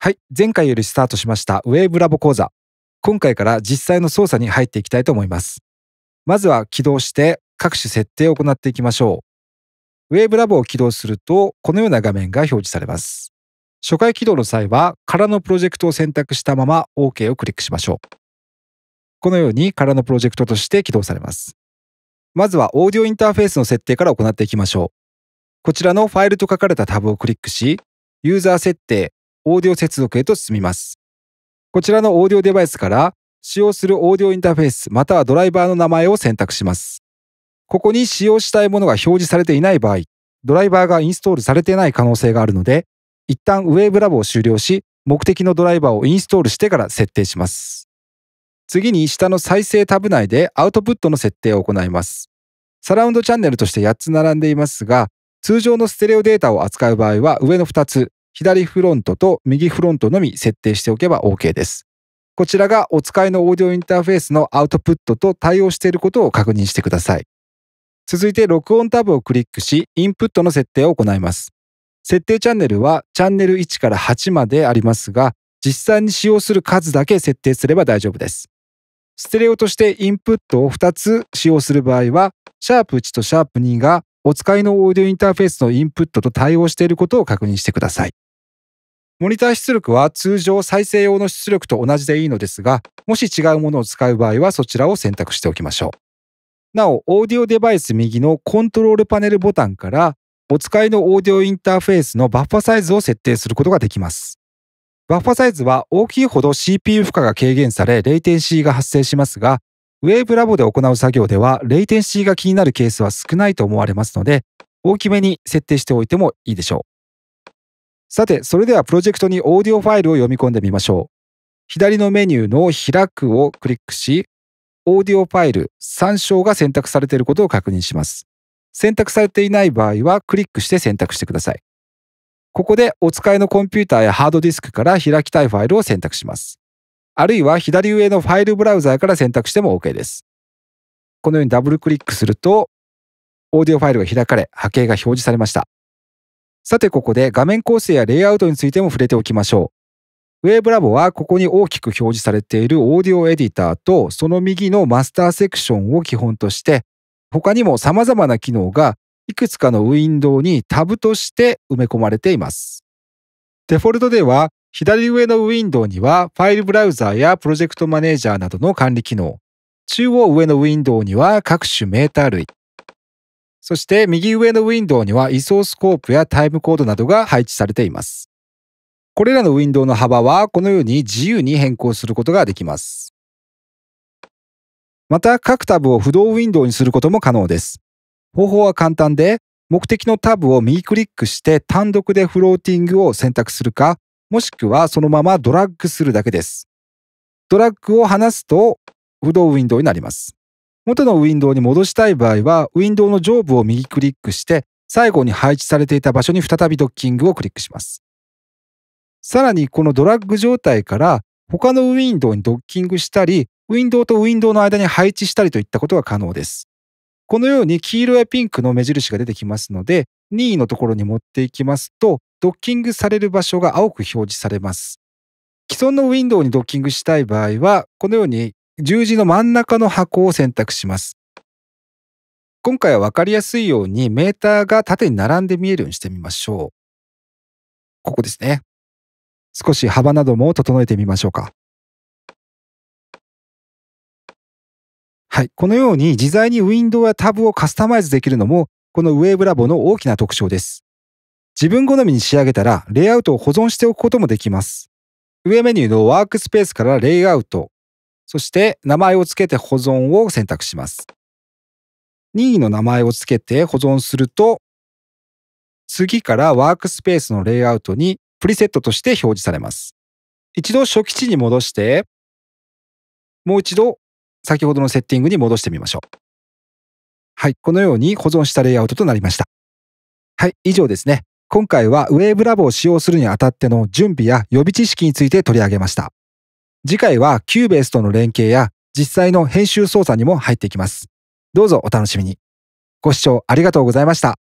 はい、前回よりスタートしましたウェーブラボ講座。今回から実際の操作に入っていきたいと思います。まずは起動して各種設定を行っていきましょう。ウェーブラボを起動すると、このような画面が表示されます。初回起動の際は、空のプロジェクトを選択したまま OK をクリックしましょう。このように空のプロジェクトとして起動されます。まずはオーディオインターフェースの設定から行っていきましょう。こちらのファイルと書かれたタブをクリックし、ユーザー設定、オーディオ接続へと進みます。こちらのオーディオデバイスから使用するオーディオインターフェースまたはドライバーの名前を選択します。ここに使用したいものが表示されていない場合、ドライバーがインストールされていない可能性があるので、一旦ウェーブラボを終了し、目的のドライバーをインストールしてから設定します。次に下の再生タブ内でアウトプットの設定を行います。サラウンドチャンネルとして8つ並んでいますが、通常のステレオデータを扱う場合は上の2つ、左フロントと右フロントのみ設定しておけば OK です。こちらがお使いのオーディオインターフェースのアウトプットと対応していることを確認してください。続いて録音タブをクリックし、インプットの設定を行います。設定チャンネルはチャンネル1から8までありますが、実際に使用する数だけ設定すれば大丈夫です。ステレオとしてインプットを2つ使用する場合は、シャープ1とシャープ2がお使いのオーディオインターフェースのインプットと対応していることを確認してください。モニター出力は通常再生用の出力と同じでいいのですが、もし違うものを使う場合はそちらを選択しておきましょう。なお、オーディオデバイス右のコントロールパネルボタンから、お使いのオーディオインターフェースのバッファサイズを設定することができます。バッファサイズは大きいほど CPU 負荷が軽減され、レイテンシーが発生しますが、ウェーブラボで行う作業では、レイテンシーが気になるケースは少ないと思われますので、大きめに設定しておいてもいいでしょう。さて、それではプロジェクトにオーディオファイルを読み込んでみましょう。左のメニューの開くをクリックし、オーディオファイル参照が選択されていることを確認します。選択されていない場合はクリックして選択してください。ここでお使いのコンピューターやハードディスクから開きたいファイルを選択します。あるいは左上のファイルブラウザーから選択しても OK です。このようにダブルクリックすると、オーディオファイルが開かれ、波形が表示されました。さてここで画面構成やレイアウトについても触れておきましょう。ウェーブラボはここに大きく表示されているオーディオエディターとその右のマスターセクションを基本として他にも様々な機能がいくつかのウィンドウにタブとして埋め込まれています。デフォルトでは左上のウィンドウにはファイルブラウザーやプロジェクトマネージャーなどの管理機能。中央上のウィンドウには各種メータ類。そして右上のウィンドウにはソースコープやタイムコードなどが配置されています。これらのウィンドウの幅はこのように自由に変更することができます。また各タブを不動ウィンドウにすることも可能です。方法は簡単で、目的のタブを右クリックして単独でフローティングを選択するか、もしくはそのままドラッグするだけです。ドラッグを離すと不動ウィンドウになります。元のウィンドウに戻したい場合は、ウィンドウの上部を右クリックして、最後に配置されていた場所に再びドッキングをクリックします。さらに、このドラッグ状態から、他のウィンドウにドッキングしたり、ウィンドウとウィンドウの間に配置したりといったことが可能です。このように黄色やピンクの目印が出てきますので、任意のところに持っていきますと、ドッキングされる場所が青く表示されます。既存のウィンドウにドッキングしたい場合は、このように十字の真ん中の箱を選択します。今回は分かりやすいようにメーターが縦に並んで見えるようにしてみましょう。ここですね。少し幅なども整えてみましょうか。はい。このように自在にウィンドウやタブをカスタマイズできるのも、このウェーブラボの大きな特徴です。自分好みに仕上げたら、レイアウトを保存しておくこともできます。上メニューのワークスペースからレイアウト、そして名前を付けて保存を選択します。任意の名前を付けて保存すると、次からワークスペースのレイアウトにプリセットとして表示されます。一度初期値に戻して、もう一度先ほどのセッティングに戻してみましょう。はい、このように保存したレイアウトとなりました。はい、以上ですね。今回は Wave Lab を使用するにあたっての準備や予備知識について取り上げました。次回は Cubase との連携や実際の編集操作にも入っていきます。どうぞお楽しみに。ご視聴ありがとうございました。